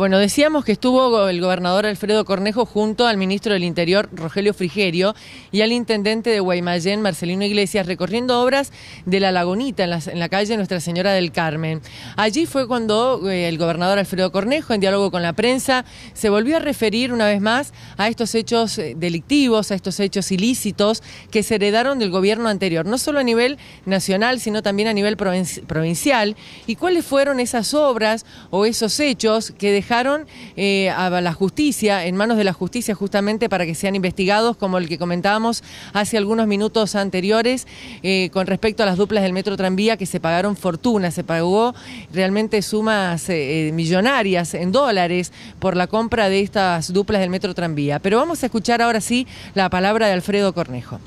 Bueno, decíamos que estuvo el gobernador Alfredo Cornejo junto al ministro del Interior, Rogelio Frigerio, y al intendente de Guaymallén, Marcelino Iglesias, recorriendo obras de la lagunita en la, calle Nuestra Señora del Carmen. Allí fue cuando eh, el gobernador Alfredo Cornejo, en diálogo con la prensa, se volvió a referir una vez más a estos hechos eh, delictivos, a estos hechos ilícitos que se heredaron del gobierno anterior, no solo a nivel nacional, sino también a nivel provincial, y cuáles fueron esas obras o esos hechos que dejaron dejaron eh, a la justicia, en manos de la justicia justamente para que sean investigados, como el que comentábamos hace algunos minutos anteriores, eh, con respecto a las duplas del metro tranvía que se pagaron fortuna, se pagó realmente sumas eh, millonarias en dólares por la compra de estas duplas del metro tranvía. Pero vamos a escuchar ahora sí la palabra de Alfredo Cornejo.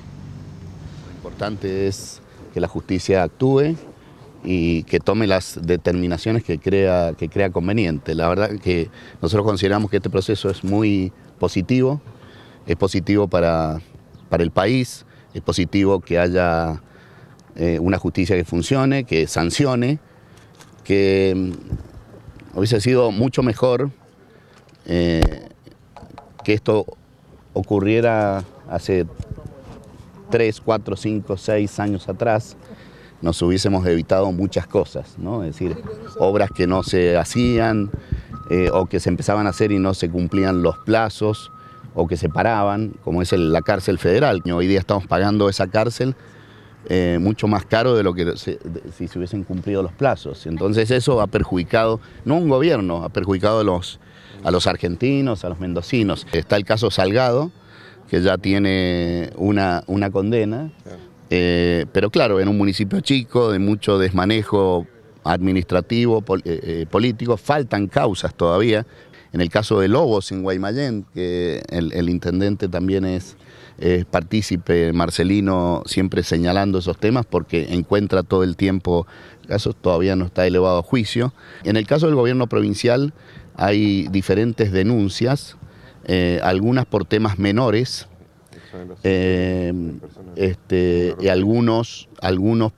Lo importante es que la justicia actúe, y que tome las determinaciones que crea, que crea conveniente. La verdad que nosotros consideramos que este proceso es muy positivo, es positivo para, el país, es positivo que haya eh, una justicia que funcione, que sancione, que mm, hubiese sido mucho mejor eh, que esto ocurriera hace tres cuatro cinco seis años atrás nos hubiésemos evitado muchas cosas, ¿no? Es decir, obras que no se hacían eh, o que se empezaban a hacer y no se cumplían los plazos o que se paraban, como es la cárcel federal. Hoy día estamos pagando esa cárcel eh, mucho más caro de lo que si se hubiesen cumplido los plazos. Entonces eso ha perjudicado, no un gobierno, ha perjudicado a los, a los argentinos, a los mendocinos. Está el caso Salgado, que ya tiene una, una condena eh, pero claro, en un municipio chico, de mucho desmanejo administrativo, eh, eh, político, faltan causas todavía. En el caso de Lobos, en Guaymallén, que el, intendente también es, partícipe, Marcelino, siempre señalando esos temas porque encuentra todo el tiempo casos, todavía no está elevado a juicio. En el caso del gobierno provincial hay diferentes denuncias, algunas por temas menores, eh, este, algunos, algunos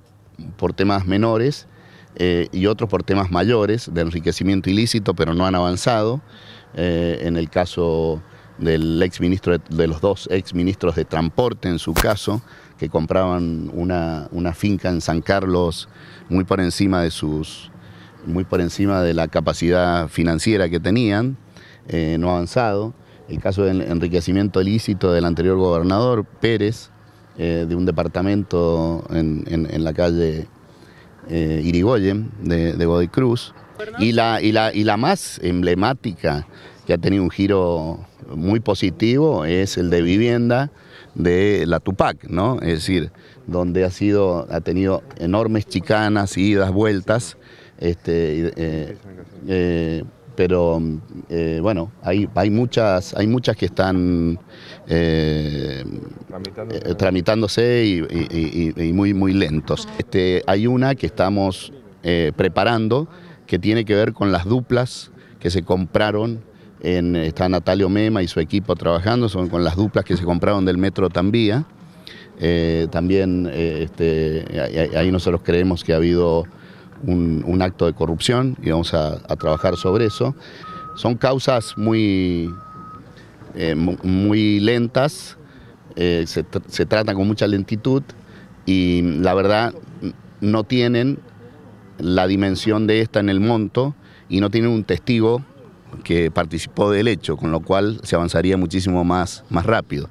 por temas menores eh, y otros por temas mayores de enriquecimiento ilícito, pero no han avanzado. Eh, en el caso del ex ministro de, los dos ex ministros de transporte en su caso, que compraban una, finca en San Carlos muy por encima de sus muy por encima de la capacidad financiera que tenían, no ha avanzado el caso del enriquecimiento ilícito del anterior gobernador Pérez, eh, de un departamento en, la calle eh, Irigoyen de, de, Godoy Cruz. Y la, y, la, más emblemática que ha tenido un giro muy positivo es el de vivienda de la Tupac, ¿no? Es decir, donde ha, sido, ha tenido enormes chicanas, idas, vueltas, este, eh, pero eh, bueno, hay, muchas, hay muchas que están eh, tramitándose. Eh, y, muy, muy lentos. Este, hay una que estamos preparando que tiene que ver con las duplas que se compraron. En, está Natalio Mema y su equipo trabajando, son con las duplas que se compraron del Metro Tambía. también este, ahí nosotros creemos que ha habido un, acto de corrupción y vamos a, trabajar sobre eso. Son causas muy, eh, muy lentas, eh, se, se tratan con mucha lentitud y la verdad no tienen la dimensión de esta en el monto y no tienen un testigo que participó del hecho, con lo cual se avanzaría muchísimo más, más rápido.